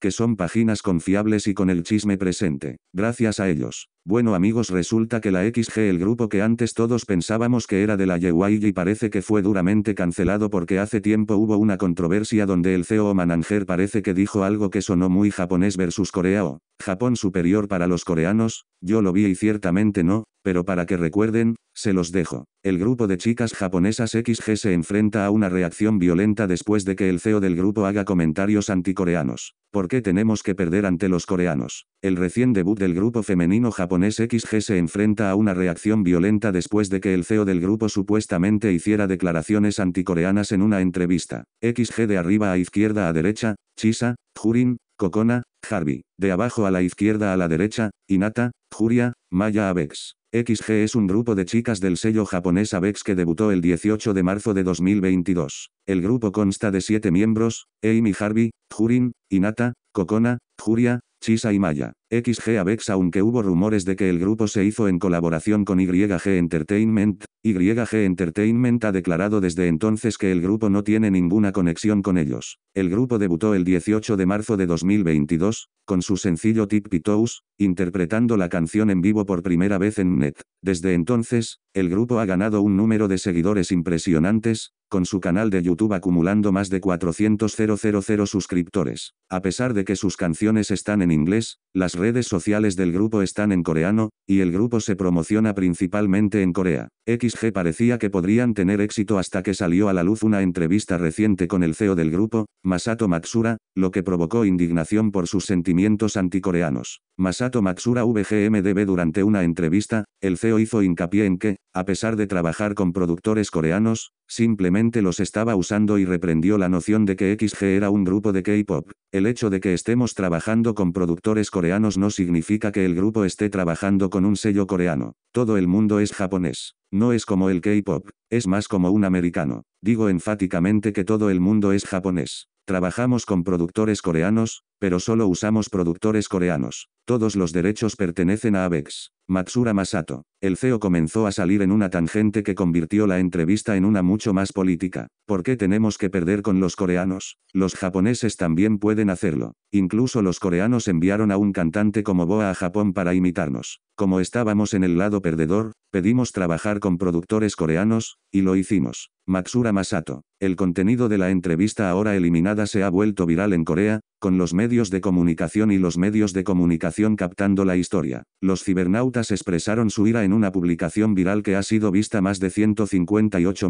que son páginas confiables y con el chisme presente. Gracias a ellos. Bueno amigos resulta que la XG el grupo que antes todos pensábamos que era de la YYG parece que fue duramente cancelado porque hace tiempo hubo una controversia donde el CEO Mananger parece que dijo algo que sonó muy japonés versus Corea o Japón superior para los coreanos, yo lo vi y ciertamente no, pero para que recuerden, se los dejo. El grupo de chicas japonesas XG se enfrenta a una reacción violenta después de que el CEO del grupo haga comentarios anticoreanos. ¿Por qué tenemos que perder ante los coreanos? El recién debut del grupo femenino japonés XG se enfrenta a una reacción violenta después de que el CEO del grupo supuestamente hiciera declaraciones anticoreanas en una entrevista. XG de arriba a izquierda a derecha, Chisa, Jurin, Kokona, Harvey. De abajo a la izquierda a la derecha, Inata, Juria, Maya Abex. XG es un grupo de chicas del sello japonés Avex que debutó el 18 de marzo de 2022. El grupo consta de siete miembros, Amy Harvey, Jurin, Inata, Kokona, Juria, Chisa y Maya. XG Avex aunque hubo rumores de que el grupo se hizo en colaboración con YG Entertainment, YG Entertainment ha declarado desde entonces que el grupo no tiene ninguna conexión con ellos. El grupo debutó el 18 de marzo de 2022, con su sencillo Tip Toes, interpretando la canción en vivo por primera vez en net. Desde entonces, el grupo ha ganado un número de seguidores impresionantes, con su canal de YouTube acumulando más de 400.000 suscriptores. A pesar de que sus canciones están en inglés, las redes sociales del grupo están en coreano, y el grupo se promociona principalmente en Corea. XG parecía que podrían tener éxito hasta que salió a la luz una entrevista reciente con el CEO del grupo, Masato Matsura, lo que provocó indignación por sus sentimientos anticoreanos. Masato Matsura VGMDB durante una entrevista, el CEO hizo hincapié en que, a pesar de trabajar con productores coreanos, Simplemente los estaba usando y reprendió la noción de que XG era un grupo de K-pop. El hecho de que estemos trabajando con productores coreanos no significa que el grupo esté trabajando con un sello coreano. Todo el mundo es japonés. No es como el K-pop, es más como un americano. Digo enfáticamente que todo el mundo es japonés. Trabajamos con productores coreanos, pero solo usamos productores coreanos. Todos los derechos pertenecen a Avex. Matsura Masato. El CEO comenzó a salir en una tangente que convirtió la entrevista en una mucho más política. ¿Por qué tenemos que perder con los coreanos? Los japoneses también pueden hacerlo. Incluso los coreanos enviaron a un cantante como Boa a Japón para imitarnos. Como estábamos en el lado perdedor, pedimos trabajar con productores coreanos, y lo hicimos. Matsura Masato. El contenido de la entrevista ahora eliminada se ha vuelto viral en Corea, con los medios de comunicación y los medios de comunicación captando la historia. Los cibernautas expresaron su ira en una publicación viral que ha sido vista más de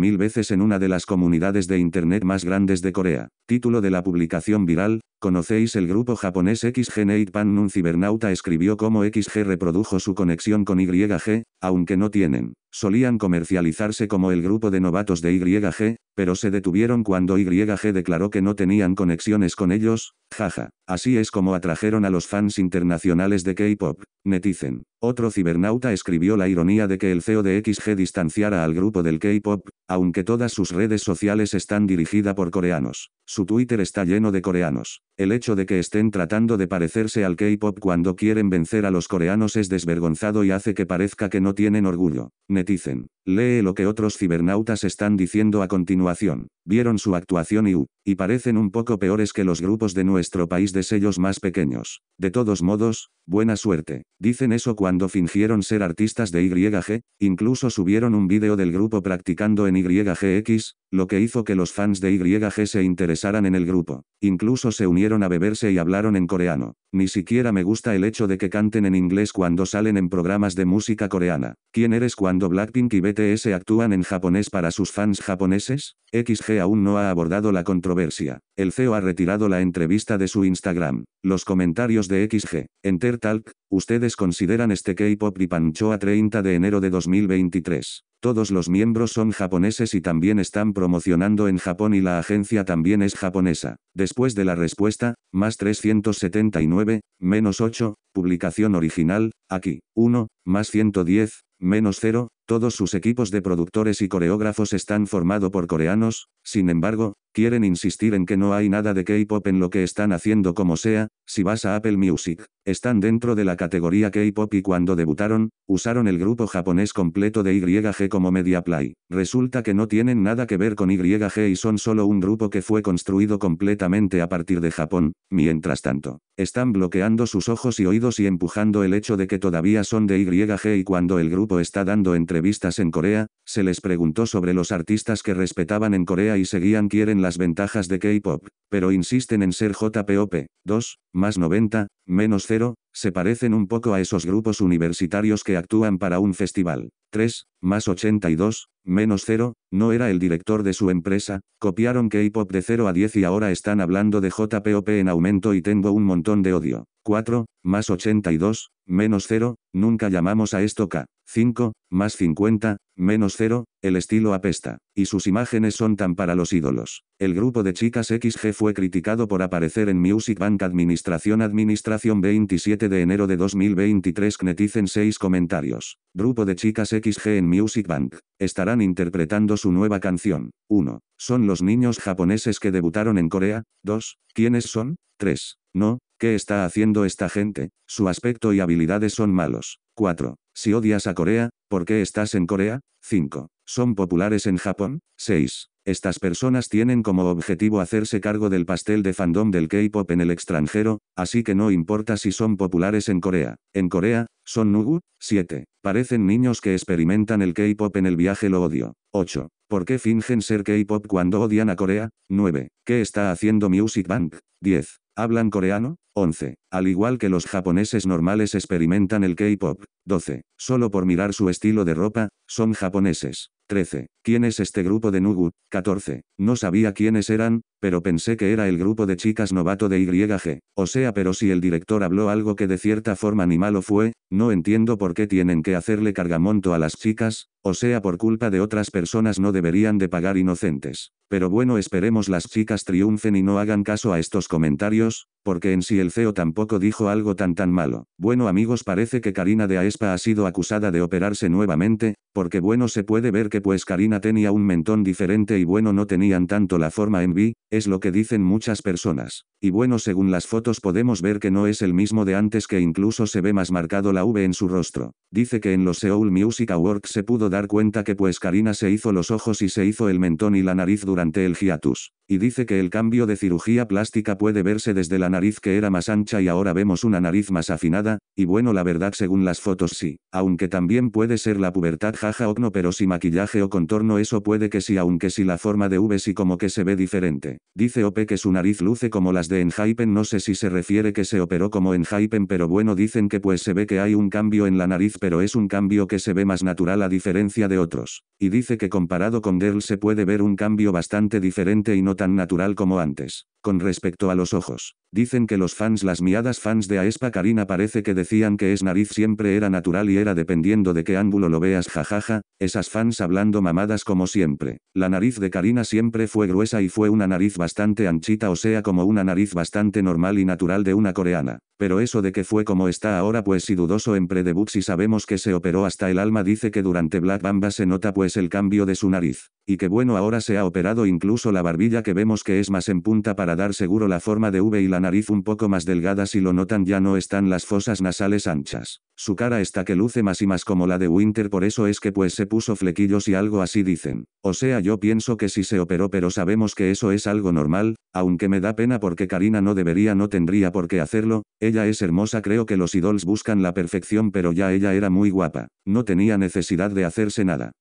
mil veces en una de las comunidades de Internet más grandes de Corea. Título de la publicación viral, ¿conocéis el grupo japonés XG Pan? Un cibernauta escribió cómo XG reprodujo su conexión con YG, aunque no tienen solían comercializarse como el grupo de novatos de YG, pero se detuvieron cuando YG declaró que no tenían conexiones con ellos, jaja. Así es como atrajeron a los fans internacionales de K-pop, Netizen, Otro cibernauta escribió la ironía de que el CEO de XG distanciara al grupo del K-pop, aunque todas sus redes sociales están dirigidas por coreanos. Su Twitter está lleno de coreanos. El hecho de que estén tratando de parecerse al K-pop cuando quieren vencer a los coreanos es desvergonzado y hace que parezca que no tienen orgullo. Netizen. Lee lo que otros cibernautas están diciendo a continuación. Vieron su actuación y uh, y parecen un poco peores que los grupos de nuestro país de sellos más pequeños. De todos modos, buena suerte. Dicen eso cuando fingieron ser artistas de YG, incluso subieron un vídeo del grupo practicando en YGX, lo que hizo que los fans de YG se interesaran en el grupo. Incluso se unieron a beberse y hablaron en coreano. Ni siquiera me gusta el hecho de que canten en inglés cuando salen en programas de música coreana. ¿Quién eres cuando Blackpink y BTS actúan en japonés para sus fans japoneses? XG aún no ha abordado la controversia. El CEO ha retirado la entrevista de su Instagram. Los comentarios de XG. Enter Talk, ¿ustedes consideran este K-pop y Pancho a 30 de enero de 2023? Todos los miembros son japoneses y también están promocionando en Japón y la agencia también es japonesa. Después de la respuesta, más 379, menos 8, publicación original, aquí, 1, más 110, menos 0, todos sus equipos de productores y coreógrafos están formados por coreanos, sin embargo, quieren insistir en que no hay nada de K-pop en lo que están haciendo como sea, si vas a Apple Music, están dentro de la categoría K-pop y cuando debutaron, usaron el grupo japonés completo de YG como media play. Resulta que no tienen nada que ver con YG y son solo un grupo que fue construido completamente a partir de Japón, mientras tanto, están bloqueando sus ojos y oídos y empujando el hecho de que todavía son de YG y cuando el grupo está dando entre vistas en Corea, se les preguntó sobre los artistas que respetaban en Corea y seguían quieren las ventajas de K-pop, pero insisten en ser JPOP, 2, más 90, menos 0, se parecen un poco a esos grupos universitarios que actúan para un festival. 3, más 82, menos 0, no era el director de su empresa, copiaron K-pop de 0 a 10 y ahora están hablando de JPOP en aumento y tengo un montón de odio. 4, más 82, menos 0, nunca llamamos a esto K. 5, más 50, menos 0, el estilo apesta, y sus imágenes son tan para los ídolos. El grupo de chicas XG fue criticado por aparecer en Music Bank Administración Administración 27 de enero de 2023 netizen 6 comentarios. Grupo de chicas XG en Music Bank. Estarán interpretando su nueva canción. 1. ¿Son los niños japoneses que debutaron en Corea? 2. ¿Quiénes son? 3. No, ¿qué está haciendo esta gente? Su aspecto y habilidades son malos. 4. Si odias a Corea, ¿por qué estás en Corea? 5. Son populares en Japón. 6. Estas personas tienen como objetivo hacerse cargo del pastel de fandom del K-pop en el extranjero, así que no importa si son populares en Corea. En Corea, son Nugu. 7. Parecen niños que experimentan el K-pop en el viaje lo odio. 8. ¿Por qué fingen ser K-pop cuando odian a Corea? 9. ¿Qué está haciendo Music Bank? 10. ¿Hablan coreano? 11. Al igual que los japoneses normales experimentan el K-pop. 12. Solo por mirar su estilo de ropa, son japoneses. 13. ¿Quién es este grupo de Nugu? 14. No sabía quiénes eran, pero pensé que era el grupo de chicas novato de YG, o sea pero si el director habló algo que de cierta forma ni malo fue, no entiendo por qué tienen que hacerle cargamonto a las chicas, o sea por culpa de otras personas no deberían de pagar inocentes. Pero bueno esperemos las chicas triunfen y no hagan caso a estos comentarios, porque en sí el CEO tampoco dijo algo tan tan malo. Bueno amigos parece que Karina de Aespa ha sido acusada de operarse nuevamente, porque bueno se puede ver que pues Karina tenía un mentón diferente y bueno no tenían tanto la forma en B, es lo que dicen muchas personas. Y bueno, según las fotos podemos ver que no es el mismo de antes que incluso se ve más marcado la V en su rostro. Dice que en los Seoul Music Awards se pudo dar cuenta que pues Karina se hizo los ojos y se hizo el mentón y la nariz durante el hiatus. Y dice que el cambio de cirugía plástica puede verse desde la nariz que era más ancha y ahora vemos una nariz más afinada, y bueno la verdad según las fotos sí, aunque también puede ser la pubertad jaja no pero si maquillaje o contorno eso puede que sí aunque si la forma de V sí como que se ve diferente. Dice Ope que su nariz luce como las de Enhypen. No sé si se refiere que se operó como Enhypen, pero bueno, dicen que pues se ve que hay un cambio en la nariz, pero es un cambio que se ve más natural a diferencia de otros. Y dice que comparado con Girl se puede ver un cambio bastante diferente y no tan natural como antes. Con respecto a los ojos, dicen que los fans, las miadas fans de Aespa Karina parece que decían que es nariz siempre era natural y era dependiendo de qué ángulo lo veas, jajaja, esas fans hablando mamadas como siempre. La nariz de Karina siempre fue gruesa y fue una nariz bastante anchita o sea como una nariz bastante normal y natural de una coreana. Pero eso de que fue como está ahora pues si dudoso en predebut si sabemos que se operó hasta el alma dice que durante Black Bamba se nota pues el cambio de su nariz y que bueno ahora se ha operado incluso la barbilla que vemos que es más en punta para dar seguro la forma de V y la nariz un poco más delgada si lo notan ya no están las fosas nasales anchas. Su cara está que luce más y más como la de Winter por eso es que pues se puso flequillos y algo así dicen. O sea yo pienso que sí se operó pero sabemos que eso es algo normal, aunque me da pena porque Karina no debería no tendría por qué hacerlo, ella es hermosa creo que los idols buscan la perfección pero ya ella era muy guapa, no tenía necesidad de hacerse nada.